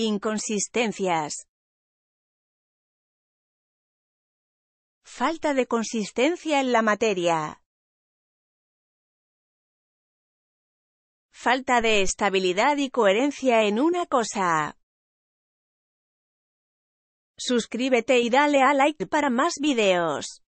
Inconsistencias. Falta de consistencia en la materia. Falta de estabilidad y coherencia en una cosa. Suscríbete y dale a like para más videos.